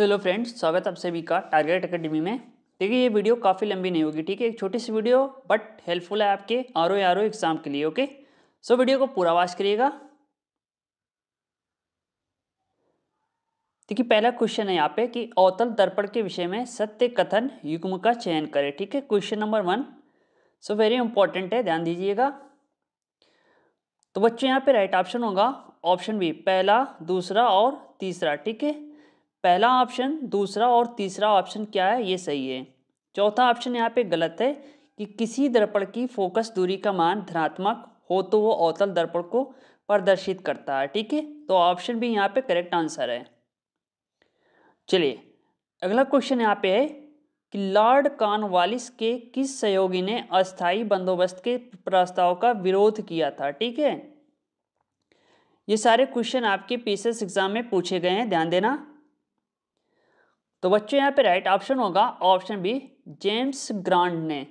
तो hello friends स्वागत आप सभी का टारगेट अकेडमी में देखिए ये वीडियो काफ़ी लंबी नहीं होगी ठीक है एक छोटी सी वीडियो बट हेल्पफुल है आपके R O R O exam के लिए ओके सो वीडियो को पूरा वाच करिएगा देखिए पहला क्वेश्चन है यहाँ पे कि अवतल दर्पण के विषय में सत्य कथन युग्म का चयन करें ठीक है question number one so very important है ध्यान दीजिएगा तो बच्चों यहाँ पे राइट ऑप्शन होगा ऑप्शन बी पहला दूसरा और तीसरा ठीक है पहला ऑप्शन दूसरा और तीसरा ऑप्शन क्या है ये सही है चौथा ऑप्शन यहाँ पे गलत है कि किसी दर्पण की फोकस दूरी का मान धनात्मक हो तो वो अवतल दर्पण को प्रदर्शित करता है ठीक है तो ऑप्शन भी यहाँ पे करेक्ट आंसर है चलिए अगला क्वेश्चन यहाँ पे है कि लॉर्ड कॉर्नवालिस के किस सहयोगी ने अस्थाई बंदोबस्त के प्रस्ताव का विरोध किया था ठीक है ये सारे क्वेश्चन आपके पीसीएस एग्जाम में पूछे गए हैं ध्यान देना तो बच्चों यहाँ पे राइट ऑप्शन होगा ऑप्शन बी जेम्स ग्रांड ने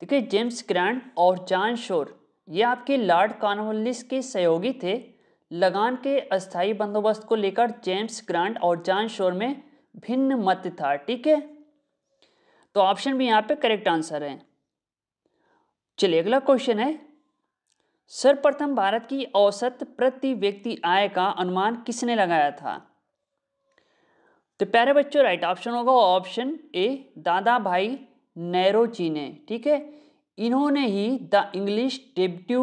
देखिए जेम्स ग्रांड और जान शोर ये आपके लॉर्ड कॉर्नवालिस के सहयोगी थे लगान के अस्थाई बंदोबस्त को लेकर जेम्स ग्रांड और जान शोर में भिन्न मत था ठीक है तो ऑप्शन भी यहाँ पे करेक्ट आंसर है चलिए अगला क्वेश्चन है सर्वप्रथम भारत की औसत प्रति व्यक्ति आय का अनुमान किसने लगाया था तो प्यारे बच्चों राइट ऑप्शन होगा option A Dadabhai Naoroji ने ठीक है इन्होंने ही द इंग्लिश डेब्यू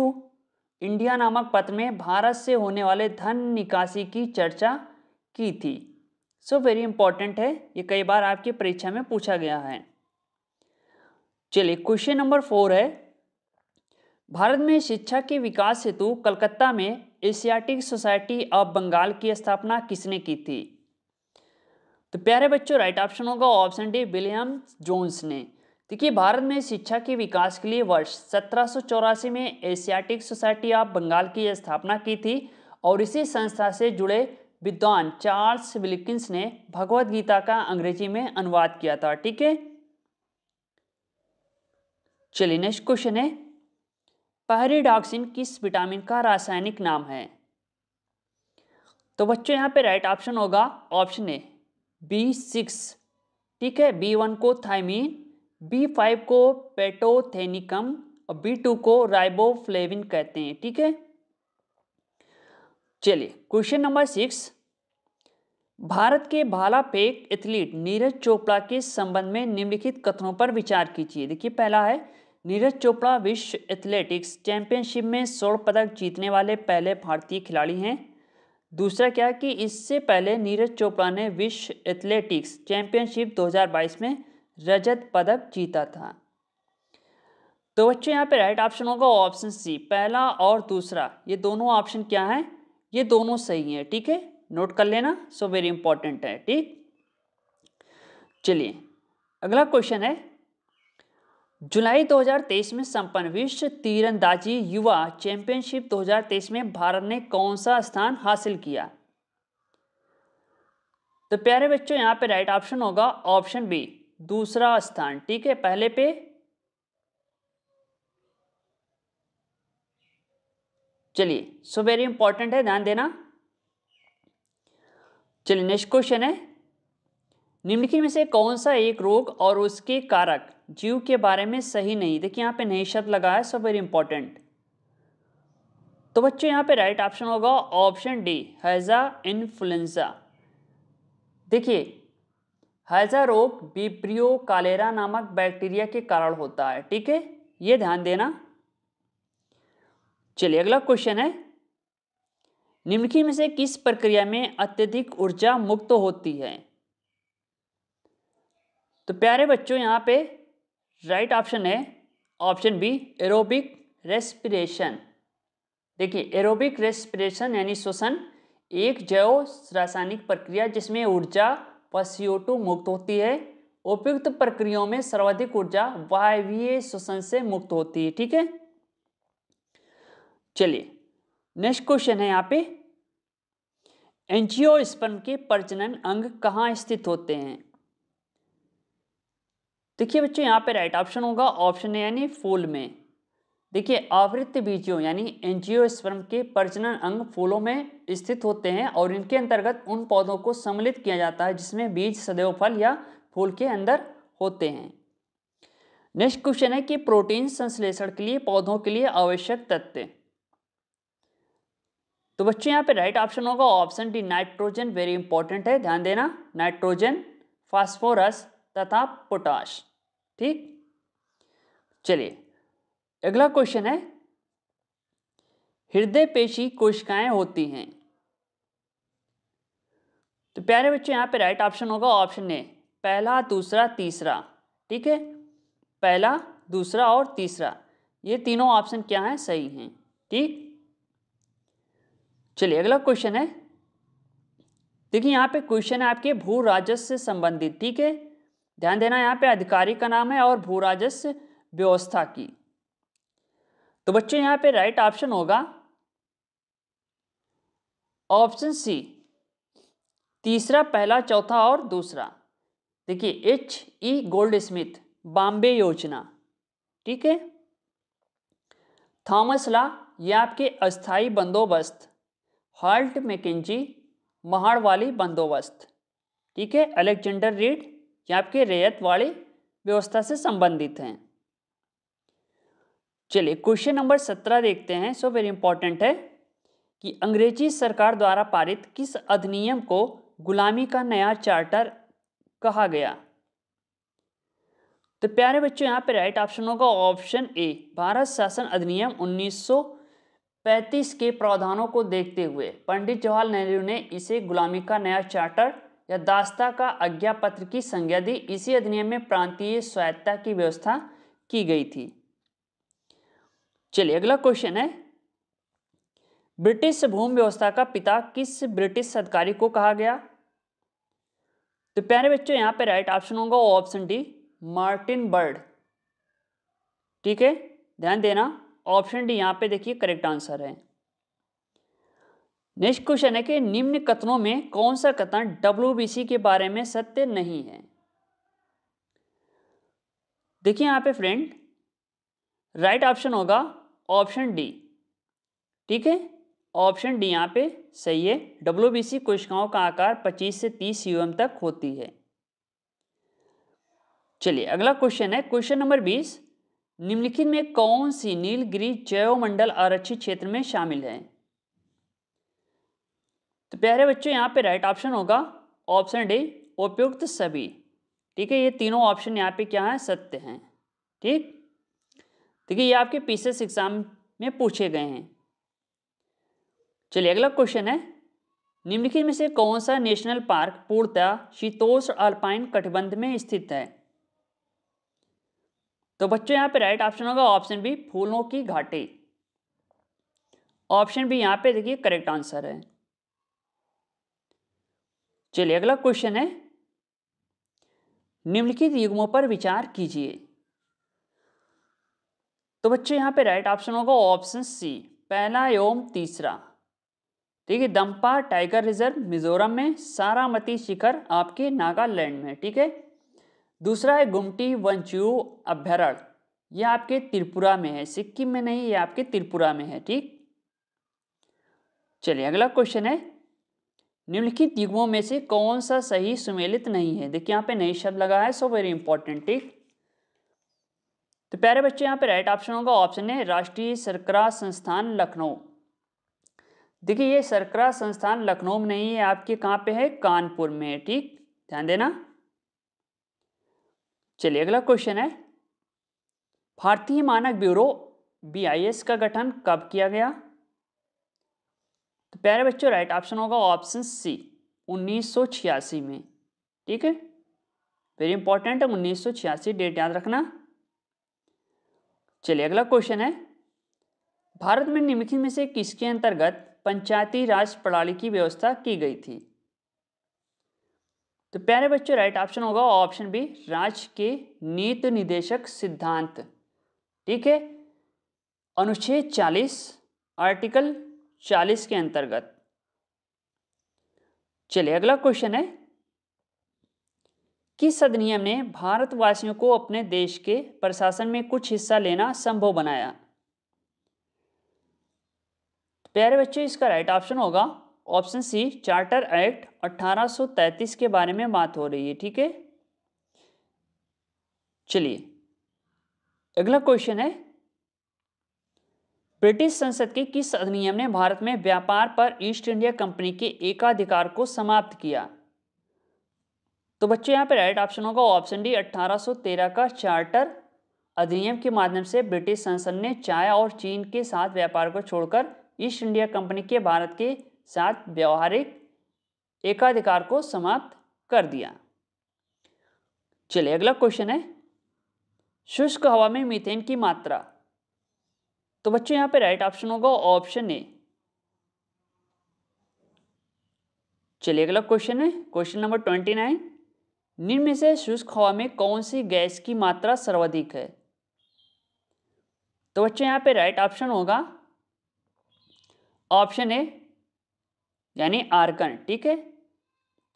इंडिया नामक पत्र में भारत से होने वाले धन निकासी की चर्चा की थी सो वेरी इंपॉर्टेंट है ये कई बार आपकी परीक्षा में पूछा गया है चलिए क्वेश्चन नंबर फोर है भारत में शिक्षा के विकास हेतु कलकत्ता में एशियाटिक सोसाइटी ऑफ बंगाल की स्थापना किसने की थी तो प्यारे बच्चों राइट ऑप्शन होगा ऑप्शन डी विलियम जोन्स ने देखिए भारत में शिक्षा के विकास के लिए वर्ष सत्रह में एशियाटिक सोसाइटी ऑफ बंगाल की स्थापना की थी और इसी संस्था से जुड़े विद्वान चार्ल्स विल्किंस ने भगवद गीता का अंग्रेजी में अनुवाद किया था ठीक है चलिए नेक्स्ट क्वेश्चन है डॉक्सिन किस विटामिन का रासायनिक नाम है तो बच्चों यहाँ पे राइट ऑप्शन होगा ऑप्शन ए बी सिक्स ठीक है बी वन को थाइमिन बी फाइव को पेटोथेनिकम और बी टू को राइबोफ्लेविन कहते हैं ठीक है चलिए क्वेश्चन नंबर सिक्स भारत के भाला फेंक एथलीट नीरज चोपड़ा के संबंध में निम्नलिखित कथनों पर विचार कीजिए देखिए पहला है नीरज चोपड़ा विश्व एथलेटिक्स चैंपियनशिप में स्वर्ण पदक जीतने वाले पहले भारतीय खिलाड़ी हैं दूसरा क्या कि इससे पहले नीरज चोपड़ा ने विश्व एथलेटिक्स चैंपियनशिप 2022 में रजत पदक जीता था तो बच्चों यहाँ पे राइट ऑप्शन होगा ऑप्शन सी पहला और दूसरा ये दोनों ऑप्शन क्या है ये दोनों सही है ठीक है नोट कर लेना सो वेरी इंपॉर्टेंट है ठीक चलिए अगला क्वेश्चन है जुलाई 2023 में संपन्न विश्व तीरंदाजी युवा चैंपियनशिप 2023 में भारत ने कौन सा स्थान हासिल किया तो प्यारे बच्चों यहां पे राइट ऑप्शन होगा ऑप्शन बी दूसरा स्थान ठीक है पहले पे चलिए सो वेरी इंपॉर्टेंट है ध्यान देना चलिए नेक्स्ट क्वेश्चन है निम्नलिखित में से कौन सा एक रोग और उसके कारक जीव के बारे में सही नहीं देखिए यहाँ पे नहीं शब्द लगा है सो वेरी इंपॉर्टेंट तो बच्चों यहाँ पे राइट ऑप्शन होगा ऑप्शन डी हैजा इन्फ्लुएंजा देखिए हैजा रोग बीप्रियो कालेरा नामक बैक्टीरिया के कारण होता है ठीक है ये ध्यान देना चलिए अगला क्वेश्चन है निम्नलिखित में से किस प्रक्रिया में अत्यधिक ऊर्जा मुक्त होती है तो प्यारे बच्चों यहाँ पे राइट ऑप्शन है ऑप्शन बी एरोबिक रेस्पिरेशन देखिए एरोबिक रेस्पिरेशन यानी श्वसन एक जैव रासायनिक प्रक्रिया जिसमें ऊर्जा व सीओ मुक्त होती है उपयुक्त प्रक्रियाओं में सर्वाधिक ऊर्जा वायवीय श्वसन से मुक्त होती है ठीक है चलिए नेक्स्ट क्वेश्चन है यहाँ पे एंजियोस्पर्म के प्रजनन अंग कहाँ स्थित होते हैं देखिए बच्चों यहाँ पे राइट ऑप्शन होगा ऑप्शन है यानी फूल में देखिए आवृत्त बीजियों यानी एनजीओ के प्रजनन अंग फूलों में स्थित होते हैं और इनके अंतर्गत उन पौधों को सम्मिलित किया जाता है जिसमें बीज सदैव फल या फूल के अंदर होते हैं नेक्स्ट क्वेश्चन है कि प्रोटीन संश्लेषण के लिए पौधों के लिए आवश्यक तत्व तो बच्चों यहाँ पे राइट ऑप्शन होगा option D nitrogen very important है ध्यान देना नाइट्रोजन फास्फोरस तथा पोटाश ठीक चलिए अगला क्वेश्चन है हृदय पेशी कोशिकाएं होती हैं तो प्यारे बच्चों यहां पे राइट ऑप्शन होगा ऑप्शन ए पहला दूसरा तीसरा ठीक है पहला दूसरा और तीसरा ये तीनों ऑप्शन क्या हैं सही हैं ठीक चलिए अगला क्वेश्चन है देखिए यहाँ पे क्वेश्चन है आपके भू राजस्व से संबंधित ठीक है ध्यान देना यहाँ पे अधिकारी का नाम है और भू राजस्व व्यवस्था की तो बच्चों यहाँ पे राइट ऑप्शन होगा ऑप्शन सी तीसरा पहला चौथा और दूसरा देखिए H E Goldsmith Bombay योजना ठीक है थॉमस ला ये आपके अस्थाई बंदोबस्त हॉल्ट मैकेजी महाड़ वाली बंदोबस्त ठीक है अलेक्जेंडर रीड या आपके रेयत वाली व्यवस्था से संबंधित हैं चलिए क्वेश्चन नंबर सत्रह देखते हैं सो वेरी इंपॉर्टेंट है कि अंग्रेजी सरकार द्वारा पारित किस अधिनियम को गुलामी का नया चार्टर कहा गया तो प्यारे बच्चों यहाँ पे राइट ऑप्शन होगा ऑप्शन ए भारत शासन अधिनियम 1935 के प्रावधानों को देखते हुए पंडित जवाहरलाल नेहरू ने इसे गुलामी का नया चार्टर या दास्ता का आज्ञा पत्र की संज्ञा दी इसी अधिनियम में प्रांतीय स्वायत्ता की व्यवस्था की गई थी चलिए अगला क्वेश्चन है ब्रिटिश भूमि व्यवस्था का पिता किस ब्रिटिश अधिकारी को कहा गया तो प्यारे बच्चों यहां पे राइट ऑप्शन होगा ऑप्शन डी मार्टिन बर्ड ठीक है ध्यान देना ऑप्शन डी यहां पे देखिए करेक्ट आंसर है नेक्स्ट क्वेश्चन है कि निम्न कथनों में कौन सा कथन डब्ल्यू के बारे में सत्य नहीं है देखिए यहाँ पे फ्रेंड राइट ऑप्शन होगा ऑप्शन डी ठीक है ऑप्शन डी यहाँ पे सही है डब्ल्यू कोशिकाओं का आकार 25 से 30 यूएम तक होती है चलिए अगला क्वेश्चन है क्वेश्चन नंबर 20 निम्नलिखित में कौन सी नीलगिरी जयोमंडल आरक्षित क्षेत्र में शामिल है तो प्यारे बच्चों यहाँ पे राइट ऑप्शन होगा ऑप्शन डी उपयुक्त सभी ठीक है ये तीनों ऑप्शन यहाँ पे क्या है सत्य हैं ठीक देखिए ये आपके पीसीएस एग्जाम में पूछे गए हैं चलिए अगला क्वेश्चन है निम्नलिखित में से कौन सा नेशनल पार्क पूर्णतः शीतोष अल्पाइन कटिबंध में स्थित है तो बच्चों यहाँ पे राइट ऑप्शन होगा ऑप्शन बी फूलों की घाटी ऑप्शन बी यहाँ पे देखिए करेक्ट आंसर है चलिए अगला क्वेश्चन है निम्नलिखित युग्मों पर विचार कीजिए तो बच्चे यहां पे राइट ऑप्शन होगा ऑप्शन सी पहला एवं तीसरा ठीक है दंपा टाइगर रिजर्व मिजोरम में सारामती शिखर आपके नागालैंड में ठीक है दूसरा है गुमटी वंचू अभ्यारण यह आपके त्रिपुरा में है सिक्किम में नहीं ये आपके त्रिपुरा में है ठीक चलिए अगला क्वेश्चन है निम्नलिखित युग्मों में से कौन सा सही सुमेलित नहीं है देखिए यहाँ पे नई शब्द लगा है सो वेरी इंपॉर्टेंट ठीक तो प्यारे बच्चे यहाँ पे राइट ऑप्शन होगा ऑप्शन है राष्ट्रीय सरकरा संस्थान लखनऊ देखिए ये सरकरा संस्थान लखनऊ में नहीं है आपके कहाँ पे है कानपुर में ठीक ध्यान देना चलिए अगला क्वेश्चन है भारतीय मानक ब्यूरो बी का गठन कब किया गया तो प्यारे बच्चों राइट ऑप्शन होगा ऑप्शन सी उन्नीस में ठीक है वेरी इंपॉर्टेंट है उन्नीस डेट याद रखना चलिए अगला क्वेश्चन है भारत में निम्नलिखित में से किसके अंतर्गत पंचायती राज प्रणाली की व्यवस्था की गई थी तो प्यारे बच्चों राइट ऑप्शन होगा ऑप्शन बी राज्य के नीत निदेशक सिद्धांत ठीक है अनुच्छेद 40 आर्टिकल चालीस के अंतर्गत चलिए अगला क्वेश्चन है किस अधिनियम ने भारतवासियों को अपने देश के प्रशासन में कुछ हिस्सा लेना संभव बनाया तो प्यारे बच्चों इसका राइट ऑप्शन होगा ऑप्शन सी चार्टर एक्ट 1833 के बारे में बात हो रही है ठीक है चलिए अगला क्वेश्चन है ब्रिटिश संसद के किस अधिनियम ने भारत में व्यापार पर ईस्ट इंडिया कंपनी के एकाधिकार को समाप्त किया तो बच्चों यहाँ पे राइट ऑप्शन होगा ऑप्शन डी 1813 का चार्टर अधिनियम के माध्यम से ब्रिटिश संसद ने चाय और चीन के साथ व्यापार को छोड़कर ईस्ट इंडिया कंपनी के भारत के साथ व्यवहारिक एकाधिकार को समाप्त कर दिया चलिए अगला क्वेश्चन है शुष्क हवा में मीथेन की मात्रा तो बच्चों यहां पे राइट ऑप्शन होगा ऑप्शन ए चलिए अगला क्वेश्चन है क्वेश्चन नंबर ट्वेंटी नाइन निम्न से शुष्क हवा में कौन सी गैस की मात्रा सर्वाधिक है तो बच्चों यहां पे राइट ऑप्शन होगा ऑप्शन ए यानी आर्कन ठीक है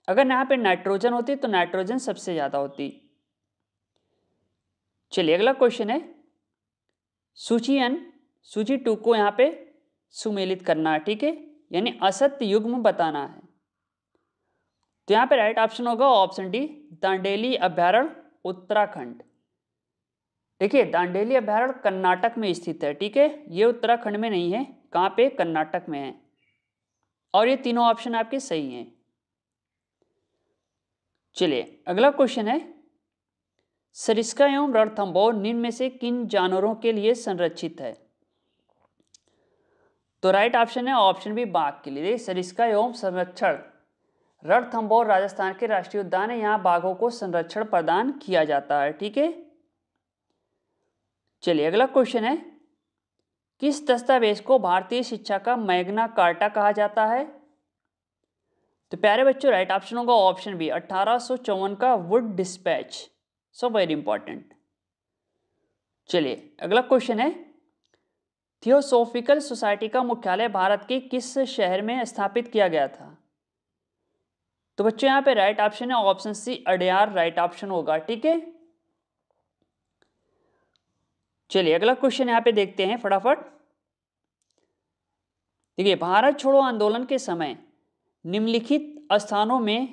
अगर यहां पे नाइट्रोजन होती तो नाइट्रोजन सबसे ज़्यादा होती चलिए अगला क्वेश्चन है सूची एन सूची टू को यहाँ पे सुमेलित करना है ठीक है यानी असत्य युग्म बताना है तो यहाँ पे राइट ऑप्शन होगा ऑप्शन डी दांडेली अभ्यारण उत्तराखंड ठीक है दांडेली अभ्यारण कर्नाटक में स्थित है ठीक है ये उत्तराखंड में नहीं है कहाँ पे कर्नाटक में है और ये तीनों ऑप्शन आपके सही हैं चलिए अगला क्वेश्चन है सरिस्का एवं रणथम्बोर निम्न में से किन जानवरों के लिए संरक्षित है तो राइट ऑप्शन है ऑप्शन बी बाघ के लिए सरिस्का एवं संरक्षण रणथम्बोर राजस्थान के राष्ट्रीय उद्यान है यहाँ बाघों को संरक्षण प्रदान किया जाता है ठीक है चलिए अगला क्वेश्चन है किस दस्तावेज को भारतीय शिक्षा का मैग्ना कार्टा कहा जाता है तो प्यारे बच्चों राइट ऑप्शन होगा ऑप्शन बी अट्ठारह का Wood despatch so very important चलिए अगला क्वेश्चन है थियोसोफिकल सोसाइटी का मुख्यालय भारत के किस शहर में स्थापित किया गया था तो बच्चों यहाँ पे राइट ऑप्शन है option C Adyar right option होगा ठीक है चलिए अगला क्वेश्चन यहाँ पे देखते हैं फटाफट देखिए भारत छोड़ो आंदोलन के समय निम्नलिखित स्थानों में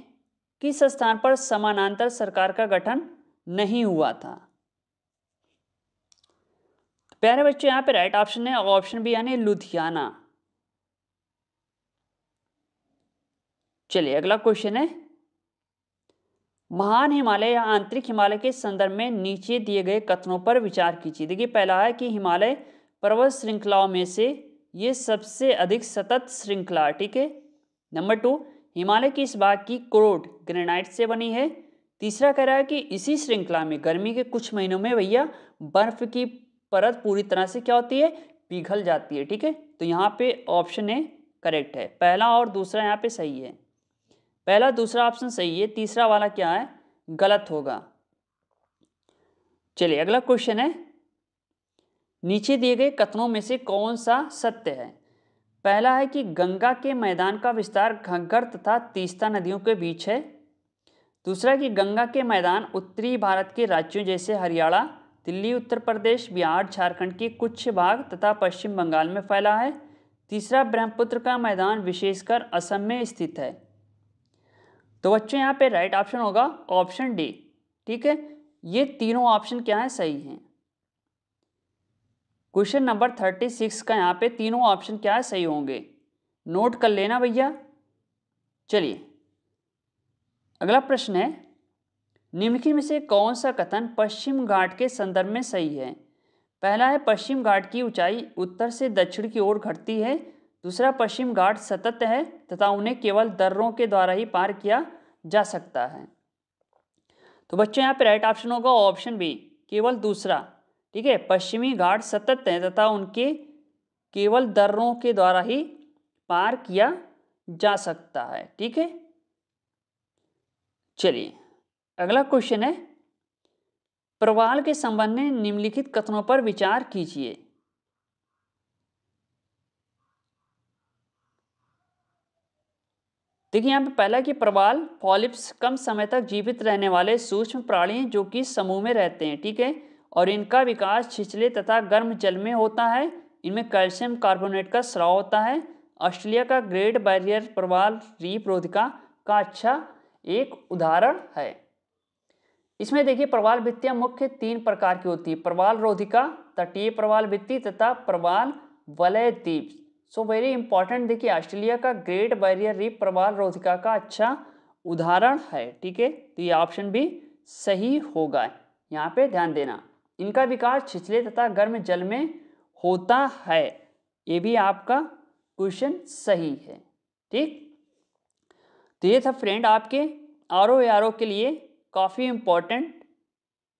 किस स्थान पर समानांतर सरकार का गठन नहीं हुआ था प्यारे बच्चों यहाँ पे राइट ऑप्शन है ऑप्शन भी यानी लुधियाना चलिए अगला क्वेश्चन है महान हिमालय या आंतरिक हिमालय के संदर्भ में नीचे दिए गए कथनों पर विचार कीजिए देखिए पहला है कि हिमालय पर्वत श्रृंखलाओं में से ये सबसे अधिक सतत श्रृंखला ठीक है नंबर टू हिमालय की इस बाग की क्रोड ग्रेनाइट से बनी है तीसरा कह रहा है कि इसी श्रृंखला में गर्मी के कुछ महीनों में भैया बर्फ की परत पूरी तरह से क्या होती है पिघल जाती है ठीक है तो यहाँ पे ऑप्शन ए करेक्ट है पहला और दूसरा यहाँ पे सही है पहला दूसरा ऑप्शन सही है तीसरा वाला क्या है गलत होगा चलिए अगला क्वेश्चन है नीचे दिए गए कथनों में से कौन सा सत्य है पहला है कि गंगा के मैदान का विस्तार घग्घर तथा तीस्ता नदियों के बीच है दूसरा कि गंगा के मैदान उत्तरी भारत के राज्यों जैसे हरियाणा दिल्ली उत्तर प्रदेश बिहार झारखंड के कुछ भाग तथा पश्चिम बंगाल में फैला है तीसरा ब्रह्मपुत्र का मैदान विशेषकर असम में स्थित है तो बच्चों यहाँ पे राइट ऑप्शन होगा ऑप्शन डी ठीक है ये तीनों ऑप्शन क्या है सही हैं क्वेश्चन नंबर थर्टी सिक्स का यहाँ पे तीनों ऑप्शन क्या है सही होंगे नोट कर लेना भैया चलिए अगला प्रश्न है निम्नलिखित में से कौन सा कथन पश्चिम घाट के संदर्भ में सही है पहला है पश्चिम घाट की ऊंचाई उत्तर से दक्षिण की ओर घटती है दूसरा पश्चिम घाट सतत है तथा उन्हें केवल दर्रों के द्वारा ही पार किया जा सकता है तो बच्चों यहाँ पे राइट ऑप्शन होगा ऑप्शन बी केवल दूसरा ठीक है पश्चिमी घाट सतत है तथा उनके केवल दर्रों के द्वारा ही पार किया जा सकता है ठीक है चलिए अगला क्वेश्चन है प्रवाल के संबंध में निम्नलिखित कथनों पर विचार कीजिए देखिए यहाँ पे पहला कि प्रवाल पॉलिप्स कम समय तक जीवित रहने वाले सूक्ष्म प्राणी हैं जो कि समूह में रहते हैं ठीक है और इनका विकास छिछले तथा गर्म जल में होता है इनमें कैल्शियम कार्बोनेट का स्राव होता है ऑस्ट्रेलिया का ग्रेट बैरियर प्रवाल रीप रोधिका का अच्छा एक उदाहरण है इसमें देखिए प्रवाल भित्तियां मुख्य तीन प्रकार की होती है प्रवाल रोधिका तटीय प्रवाल भित्ती तथा प्रवाल वलय द्वीप सो वेरी इंपॉर्टेंट देखिए ऑस्ट्रेलिया का ग्रेट बैरियर रीप प्रवाल रोधिका का अच्छा उदाहरण है ठीक है तो ये ऑप्शन भी सही होगा यहाँ पे ध्यान देना इनका विकास छिछले तथा गर्म जल में होता है ये भी आपका क्वेश्चन सही है ठीक तो ये था फ्रेंड आपके आर ओ के लिए काफ़ी इंपॉर्टेंट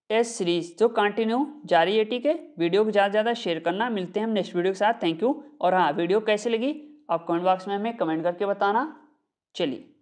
टेस्ट सीरीज जो कंटिन्यू जारी है ठीक है वीडियो को ज़्यादा से ज़्यादा शेयर करना मिलते हैं हम नेक्स्ट वीडियो के साथ थैंक यू और हाँ वीडियो कैसी लगी आप कमेंट बॉक्स में हमें कमेंट करके बताना चलिए